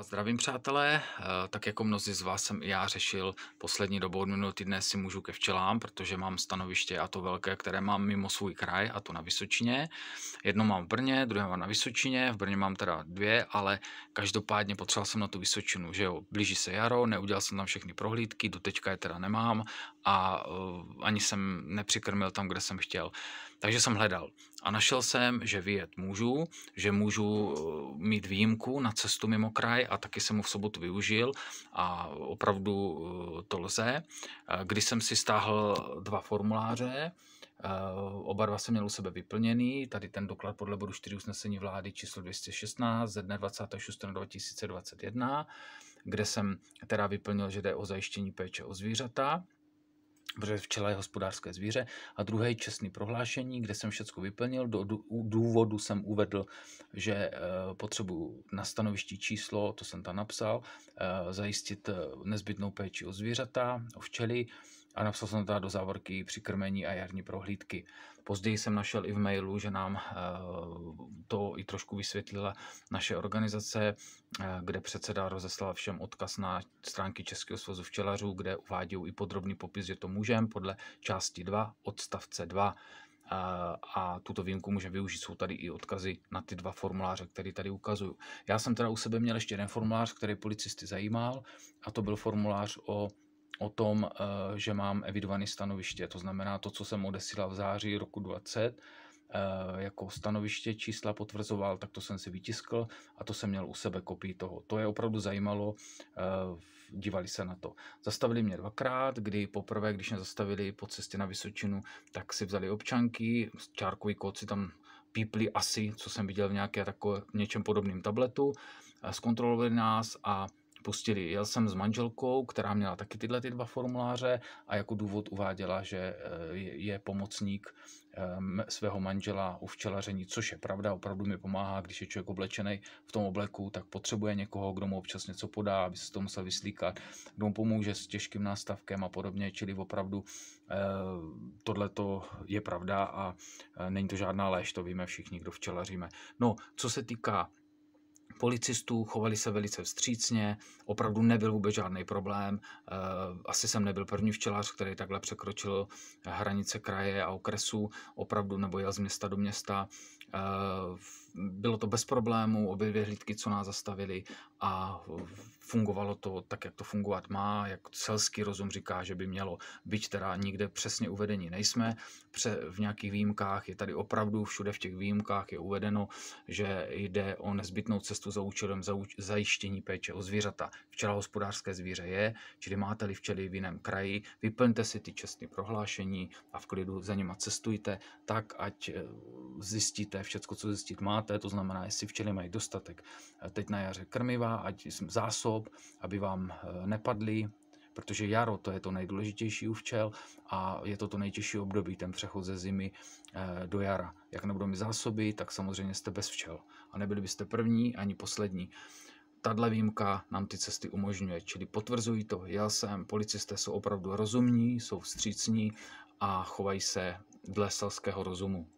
Zdravím přátelé, eh, tak jako mnozí z vás jsem i já řešil poslední dobou od minulý týdne si můžu ke včelám, protože mám stanoviště a to velké, které mám mimo svůj kraj a to na Vysočině. Jedno mám v Brně, druhé mám na Vysočině, v Brně mám teda dvě, ale každopádně potřeboval jsem na tu Vysočinu, že jo, blíží se jaro, neudělal jsem tam všechny prohlídky, do teďka je teda nemám a eh, ani jsem nepřikrmil tam, kde jsem chtěl. Takže jsem hledal a našel jsem, že vyjet můžu, že můžu eh, mít výjimku na cestu mimo kraj a taky jsem mu v sobotu využil a opravdu eh, to lze. Eh, když jsem si stáhl dva formuláře, Oba dva jsem měl u sebe vyplněný, tady ten doklad podle bodu 4 usnesení vlády číslo 216 ze dne 26. 2021, kde jsem teda vyplnil, že jde o zajištění péče o zvířata protože včela je hospodářské zvíře, a druhé čestné prohlášení, kde jsem všechno vyplnil, do důvodu jsem uvedl, že eh, potřebuji na stanovišti číslo, to jsem tam napsal, eh, zajistit eh, nezbytnou péči o zvířata, o včely, a napsal jsem to do závorky přikrmení a jarní prohlídky. Později jsem našel i v mailu, že nám eh, to i trošku vysvětlila naše organizace, eh, kde předseda rozeslal všem odkaz na stránky Českého svazu včelařů, kde uvádějí i podrobný popis, že to můžeme podle části 2 odstavce 2 eh, a tuto výjimku může využít. Jsou tady i odkazy na ty dva formuláře, které tady ukazuju. Já jsem teda u sebe měl ještě jeden formulář, který policisty zajímal a to byl formulář o o tom, eh, že mám evidované stanoviště, to znamená to, co jsem odesílal v září roku 20, eh, jako stanoviště čísla potvrzoval, tak to jsem si vytiskl a to jsem měl u sebe kopii toho. To je opravdu zajímalo, eh, dívali se na to. Zastavili mě dvakrát, kdy poprvé, když mě zastavili po cestě na Vysočinu, tak si vzali občanky, čárkový kód si tam pípli asi, co jsem viděl v nějaké takové, něčem podobném tabletu, zkontrolovali nás a pustili. Jel jsem s manželkou, která měla taky tyhle ty dva formuláře a jako důvod uváděla, že eh, je pomocník ehm, svého manžela u včelaření, což je pravda, opravdu mi pomáhá, když je člověk oblečený v tom obleku, tak potřebuje někoho, kdo mu občas něco podá, aby se to musel vyslíkat, kdo mu pomůže s těžkým nástavkem a podobně, čili opravdu eh, tohle to je pravda a eh, není to žádná léž, to víme všichni, kdo včelaříme. No, co se týká policistů, chovali se velice vstřícně, opravdu nebyl vůbec žádný problém. Eh, asi jsem nebyl první včelář, který takhle překročil hranice kraje a okresu, opravdu nebo jel z města do města. Eh, bylo to bez problémů, obě dvě hlídky, co nás zastavili a fungovalo to tak, jak to fungovat má, jak selský rozum říká, že by mělo. být teda nikde přesně uvedení nejsme, pře, v nějakých výjimkách je tady opravdu všude v těch výjimkách je uvedeno, že jde o nezbytnou cestu sportovců za účelem zajištění péče o zvířata. Včela hospodářské zvíře je, čili máte-li včely v jiném kraji, vyplňte si ty čestné prohlášení a v klidu za nima cestujte, tak ať eh, zjistíte všecko, co zjistit máte, to znamená, jestli včely mají dostatek eh, teď na jaře krmiva, ať zásob, aby vám eh, nepadly, protože jaro to je to nejdůležitější u včel a je to to nejtěžší období, ten přechod ze zimy eh, do jara. Jak nebudou mít zásoby, tak samozřejmě jste bez včel a nebyli byste první ani poslední. Tadle výjimka nám ty cesty umožňuje, čili potvrzují to. Já jsem, policisté jsou opravdu rozumní, jsou vstřícní a chovají se dle selského rozumu.